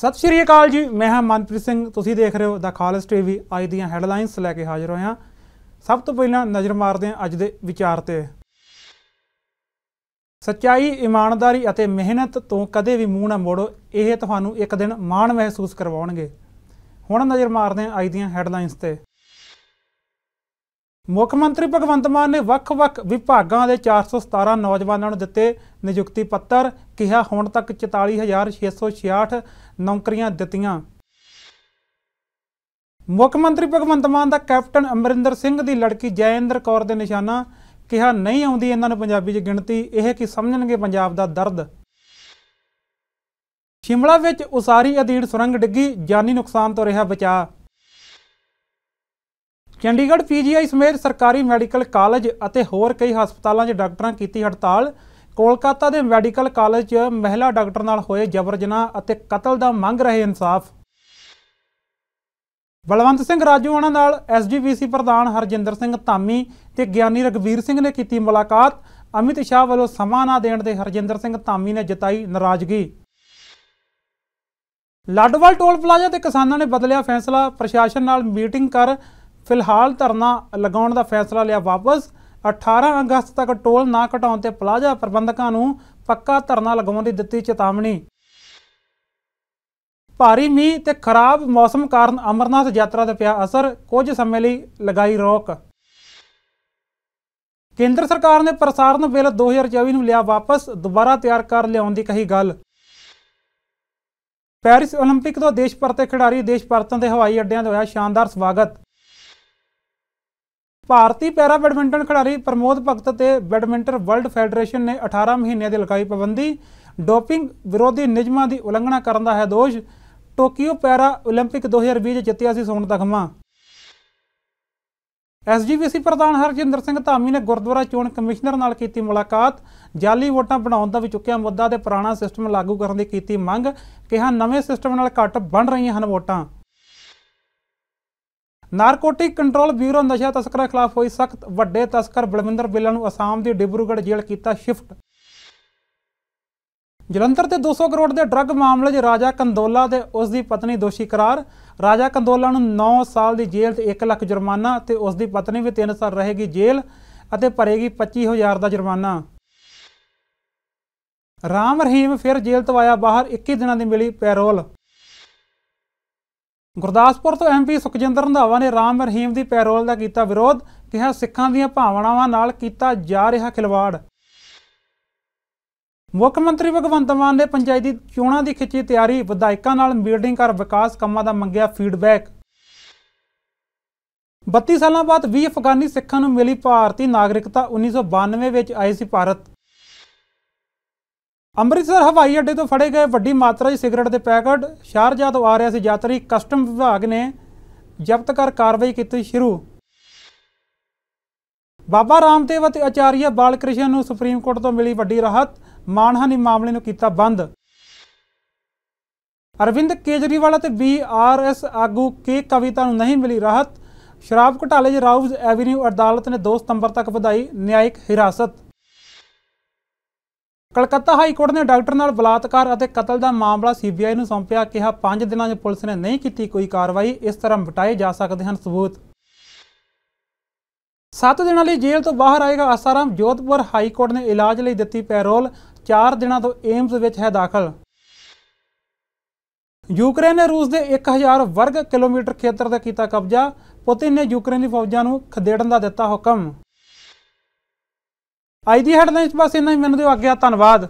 ਸਤਿ ਸ਼੍ਰੀ ਅਕਾਲ ਜੀ ਮੈਂ ਹਾਂ ਮਨਪ੍ਰੀਤ ਸਿੰਘ ਤੁਸੀਂ ਦੇਖ ਰਹੇ ਹੋ ਦਾ ਖਾਲਸ ਟੀਵੀ ਅੱਜ ਦੀਆਂ ਹੈਡਲਾਈਨਸ ਲੈ ਕੇ ਹਾਜ਼ਰ ਹੋਇਆ ਸਭ ਤੋਂ ਪਹਿਲਾਂ ਨਜ਼ਰ ਮਾਰਦੇ ਹਾਂ ਅੱਜ ਦੇ ਵਿਚਾਰ ਤੇ ਸੱਚਾਈ ਇਮਾਨਦਾਰੀ ਅਤੇ ਮਿਹਨਤ ਤੋਂ ਕਦੇ ਵੀ ਮੂੰਹ ਨਾ ਮੋੜੋ ਇਹ ਤੁਹਾਨੂੰ ਇੱਕ ਦਿਨ ਮਾਣ ਮਹਿਸੂਸ ਕਰਵਾਉਣਗੇ ਹੁਣ ਨਜ਼ਰ ਮਾਰਦੇ ਹਾਂ ਅੱਜ ਦੀਆਂ ਹੈਡਲਾਈਨਸ ਤੇ ਮੁੱਖ ਮੰਤਰੀ ਭਗਵੰਤ ਮਾਨ ਨੇ ਵੱਖ-ਵੱਖ ਵਿਭਾਗਾਂ ਦੇ 417 ਨੌਜਵਾਨਾਂ ਨੂੰ ਦਿੱਤੇ ਨਿਯੁਕਤੀ ਪੱਤਰ ਕਿਹਾ ਹੁਣ ਤੱਕ 44666 ਨੌਕਰੀਆਂ ਦਿੱਤੀਆਂ ਮੁੱਖ ਮੰਤਰੀ ਭਗਵੰਤ ਮਾਨ ਦਾ ਕੈਪਟਨ ਅਮਰਿੰਦਰ ਸਿੰਘ ਦੀ ਲੜਕੀ ਜੈਇੰਦਰ ਕੌਰ ਦੇ ਨਿਸ਼ਾਨਾ ਕਿਹਾ ਨਹੀਂ ਆਉਂਦੀ ਇਹਨਾਂ ਨੂੰ ਪੰਜਾਬੀ 'ਚ ਗਿਣਤੀ ਇਹ ਕਿ ਸਮਝਣਗੇ ਪੰਜਾਬ ਦਾ ਦਰਦ ਸ਼ਿਮਲਾ ਵਿੱਚ ਉਸਾਰੀ ਅਧੀੜ ਸੁਰੰਗ ਡਿੱਗੀ ਜਾਨੀ ਨੁਕਸਾਨ ਤੋਂ ਰਿਹਾ ਬਚਾਅ ਚੰਡੀਗੜ੍ਹ ਪੀਜੀਆਈ ਸਮੇਤ ਸਰਕਾਰੀ ਮੈਡੀਕਲ ਕਾਲਜ ਅਤੇ ਹੋਰ ਕਈ ਹਸਪਤਾਲਾਂ 'ਚ ਡਾਕਟਰਾਂ ਕੀਤੀ ਹੜਤਾਲ ਕੋਲਕਾਤਾ ਦੇ ਮੈਡੀਕਲ ਕਾਲਜ 'ਚ ਮਹਿਲਾ ਡਾਕਟਰ ਨਾਲ ਹੋਏ ਜਬਰ ਜਨਾਹ ਅਤੇ ਕਤਲ ਦਾ ਮੰਗ ਰਹੇ ਇਨਸਾਫ ਬਲਵੰਤ ਸਿੰਘ ਰਾਜੂ ਉਹਨਾਂ ਨਾਲ ਐਸਜੀਪੀਸੀ ਪ੍ਰਧਾਨ ਹਰਜਿੰਦਰ ਸਿੰਘ ਧਾਮੀ ਤੇ ਗਿਆਨੀ ਰਗਵੀਰ ਸਿੰਘ ਨੇ ਕੀਤੀ ਮੁਲਾਕਾਤ ਅਮਿਤ ਸ਼ਾਹ ਵੱਲੋਂ ਸਮਾਂ ਨਾ ਦੇਣ ਦੇ ਹਰਜਿੰਦਰ ਸਿੰਘ ਧਾਮੀ ਨੇ ਜਤਾਈ ਨਾਰਾਜ਼ਗੀ ਲਾਡਵਾਲ ਟੋਲ ਪਲਾਜ਼ਾ ਤੇ ਕਿਸਾਨਾਂ ਨੇ ਬਦਲਿਆ ਫੈਸਲਾ ਪ੍ਰਸ਼ਾਸਨ ਨਾਲ ਮੀਟਿੰਗ ਕਰ ਫਿਲਹਾਲ ਧਰਨਾ ਲਗਾਉਣ ਦਾ ਫੈਸਲਾ ਲਿਆ ਵਾਪਸ 18 ਅਗਸਤ ਤੱਕ ਟੋਲ ਨਾ ਘਟਾਉਣ ਤੇ ਪਲਾਜ਼ਾ ਪ੍ਰਬੰਧਕਾਂ ਨੂੰ ਪੱਕਾ ਧਰਨਾ ਲਗਾਉਣ ਦੀ ਦਿੱਤੀ ਚੇਤਾਵਨੀ ਭਾਰੀ ਮੀਂਹ ਤੇ ਖਰਾਬ ਮੌਸਮ ਕਾਰਨ ਅਮਰਨਾਥ ਯਾਤਰਾ ਤੇ ਪਿਆ ਅਸਰ ਕੁਝ ਸਮੇਂ ਲਈ ਲਗਾਈ ਰੋਕ ਕੇਂਦਰ ਸਰਕਾਰ ਨੇ ਪ੍ਰਸਾਰਣ ਬਿੱਲ 2024 ਨੂੰ ਲਿਆ ਵਾਪਸ ਦੁਬਾਰਾ ਤਿਆਰ ਕਰ ਲਿਆਉਣ ਦੀ ਕਹੀ ਗੱਲ ਪੈਰਿਸ 올림픽 ਤੋਂ ਦੇਸ਼ ਪਰਤੇ ਖਿਡਾਰੀ ਦੇਸ਼ ਪਰਤਨ ਦੇ ਹਵਾਈ ਅੱਡਿਆਂ ਤੇ ਹੋਇਆ ਸ਼ਾਨਦਾਰ ਸਵਾਗਤ ਭਾਰਤੀ ਪੈਰਾ ਬੈਡਮਿੰਟਨ ਖਿਡਾਰੀ ਪ੍ਰਮੋਦ ਭਗਤ ਤੇ ਬੈਡਮਿੰਟਨ ਵਰਲਡ ਫੈਡਰੇਸ਼ਨ ਨੇ 18 ਮਹੀਨਿਆਂ ਦੀ ਲਗਾਈ ਪਾਬੰਦੀ ਡੋਪਿੰਗ ਵਿਰੋਧੀ ਨਿਯਮਾਂ ਦੀ ਉਲੰਘਣਾ ਕਰਨ ਦਾ ਹੈ ਦੋਸ਼ ਟੋਕੀਓ ਪੈਰਾ 올림픽 2020 ਜਿੱਤਿਆ ਸੀ ਸੋਨ ਤਖਮਾ ਐਸਜੀਵੀਸੀ ਪ੍ਰਧਾਨ ਹਰਜਿੰਦਰ ਸਿੰਘ ਧਾਮੀ ਨੇ ਗੁਰਦੁਆਰਾ ਚੋਣ ਕਮਿਸ਼ਨਰ ਨਾਲ ਕੀਤੀ ਮੁਲਾਕਾਤ ਜਾਲੀ ਵੋਟਾਂ ਬਣਾਉਣ ਦਾ ਵੀ ਚੁੱਕਿਆ ਮੁੱਦਾ ਤੇ ਪੁਰਾਣਾ ਸਿਸਟਮ ਲਾਗੂ ਕਰਨ ਦੀ ਕੀਤੀ ਮੰਗ ਕਿਹਾ ਨਵੇਂ ਸਿਸਟਮ ਨਾਲ ਘੱਟ ਬਣ ਰਹੀਆਂ ਹਨ ਵੋਟਾਂ ਨਾਰਕੋਟਿਕ ਕੰਟਰੋਲ ਬਿਊਰੋ ਨਸ਼ਾ ਤਸਕਰਾਂ ਖਿਲਾਫ ਹੋਈ ਸਖਤ ਵੱਡੇ ਤਸਕਰ ਬਲਵਿੰਦਰ ਬਿੱਲਾ ਨੂੰ ਅਸਾਮ ਦੀ ਡਿਬਰੂਗੜ੍ਹ ਜੇਲ੍ਹ ਕੀਤਾ ਸ਼ਿਫਟ ਜਲੰਧਰ ਦੇ 200 ਕਰੋੜ ਦੇ ਡਰੱਗ ਮਾਮਲੇ 'ਚ ਰਾਜਾ ਕੰਦੋਲਾ ਤੇ ਉਸ ਦੀ ਪਤਨੀ ਦੋਸ਼ੀ ਕਰਾਰ ਰਾਜਾ ਕੰਦੋਲਾ ਨੂੰ 9 ਸਾਲ ਦੀ ਜੇਲ੍ਹ ਤੇ 1 ਲੱਖ ਜੁਰਮਾਨਾ ਤੇ ਉਸ ਦੀ ਪਤਨੀ ਵੀ 3 ਸਾਲ ਰਹੇਗੀ ਜੇਲ੍ਹ ਅਤੇ ਭਰੇਗੀ 25000 ਦਾ ਜੁਰਮਾਨਾ ਰਾਮ ਰਹੀਮ ਫਿਰ ਜੇਲ੍ਹ ਤੋਂ ਆਇਆ ਬਾਹਰ 21 ਦਿਨਾਂ ਦੀ ਮਿਲੀ ਪੈਰੋਲ ਗੁਰਦਾਸਪੁਰ ਤੋਂ ਐਮਪੀ ਸੁਖਜਿੰਦਰ ਰੰਧਾਵਾ ਨੇ ਰਾਮ ਰਹੀਮ ਦੀ ਪੈਰੋਲ ਦਾ ਕੀਤਾ ਵਿਰੋਧ ਕਿਹਾ ਸਿੱਖਾਂ ਦੀਆਂ ਭਾਵਨਾਵਾਂ ਨਾਲ ਕੀਤਾ ਜਾ ਰਿਹਾ ਖਿਲਵਾੜ ਮੁੱਖ ਮੰਤਰੀ ਭਗਵੰਤ ਮਾਨ ਨੇ ਪੰਚਾਇਤੀ ਚੋਣਾਂ ਦੀ ਖਿੱਚੀ ਤਿਆਰੀ ਵਿਧਾਇਕਾਂ ਨਾਲ ਮੀਟਿੰਗ ਕਰ ਵਿਕਾਸ ਕੰਮਾਂ ਦਾ ਮੰਗਿਆ ਫੀਡਬੈਕ 32 ਸਾਲਾਂ ਬਾਅਦ 20 ਅਫਗਾਨੀ ਸਿੱਖਾਂ ਨੂੰ ਮਿਲੀ ਭਾਰਤੀ ਨਾਗਰਿਕਤਾ 1992 ਵਿੱਚ ਆਏ ਸੀ ਭਾਰਤ ਅੰਮ੍ਰਿਤਸਰ ਹਵਾਈ ਅੱਡੇ ਤੋਂ ਫੜੇ ਗਏ ਵੱਡੀ ਮਾਤਰਾ ਦੀ ਸਿਗਰਟ ਦੇ ਪੈਕਟ ਸ਼ਾਰਜਾ ਤੋਂ ਆ ਰਿਹਾ ਸੀ ਯਾਤਰੀ ਕਸਟਮ ਵਿਭਾਗ ਨੇ ਜ਼ਬਤ ਕਰ ਕਾਰਵਾਈ ਕੀਤੀ ਸ਼ੁਰੂ ਬਾਬਾ ਰਾਮਦੇਵ ਅਤੇ ਆਚਾਰੀਆ ਬਾਲਕ੍ਰਿਸ਼ਨ ਨੂੰ ਸੁਪਰੀਮ ਕੋਰਟ ਤੋਂ ਮਿਲੀ ਵੱਡੀ ਰਾਹਤ ਮਾਨਹਾਨੀ ਮਾਮਲੇ ਨੂੰ ਕੀਤਾ ਬੰਦ ਅਰਵਿੰਦ ਕੇਜਰੀਵਾਲ ਅਤੇ ਬੀਆਰਐਸ ਆਗੂ ਕੇ ਕਵਿਤਾ ਨੂੰ ਨਹੀਂ ਮਿਲੀ ਰਾਹਤ ਸ਼ਰਾਬ ਘਟਾਲੇ ਦੇ ਰਾਉਜ਼ ਐਵੀਨਿਊ ਅਦਾਲਤ ਨੇ 2 ਸਤੰਬਰ ਤੱਕ ਵਧਾਈ ਨਿਆਇਕ ਹਿਰਾਸਤ ਕਲਕੱਤਾ ਹਾਈ ਕੋਰਟ ਨੇ ਡਾਕਟਰ ਨਾਲ ਬਲਾਤਕਾਰ ਅਤੇ ਕਤਲ ਦਾ ਮਾਮਲਾ ਸੀਬੀਆਈ ਨੂੰ ਸੌਂਪਿਆ ਕਿਹਾ 5 ਦਿਨਾਂ 'ਚ ਪੁਲਿਸ ਨੇ ਨਹੀਂ ਕੀਤੀ ਕੋਈ ਕਾਰਵਾਈ ਇਸ ਤਰ੍ਹਾਂ ਮਟਾਏ ਜਾ ਸਕਦੇ ਹਨ ਸਬੂਤ 7 ਦਿਨਾਂ ਲਈ ਜੇਲ੍ਹ ਤੋਂ ਬਾਹਰ ਆਏਗਾ ਆਸਾਰਾਮ ਜੋਧਪੁਰ ਹਾਈ ਕੋਰਟ ਨੇ ਇਲਾਜ ਲਈ ਦਿੱਤੀ ਪੈਰੋਲ 4 ਦਿਨਾਂ ਤੋਂ ਏਮਸ ਵਿੱਚ ਹੈ ਦਾਖਲ ਯੂਕਰੇਨ ਨੇ ਰੂਸ ਦੇ 1000 ਵਰਗ ਕਿਲੋਮੀਟਰ ਖੇਤਰ ਦਾ ਕੀਤਾ ਕਬਜ਼ਾ ਪੁਤਿਨ ਨੇ ਯੂਕਰੇਨੀ ਫੌਜਾਂ ਨੂੰ ਖਦੇੜਨ ਦਾ ਦਿੱਤਾ ਹੁਕਮ ਅੱਜ ਦੀ ਹੈਡਲਾਈਨਸ ਬਸ ਇੰਨਾ ਹੀ ਮੈਨੂੰ ਦਿਓ ਅੱਗੇ ਧੰਨਵਾਦ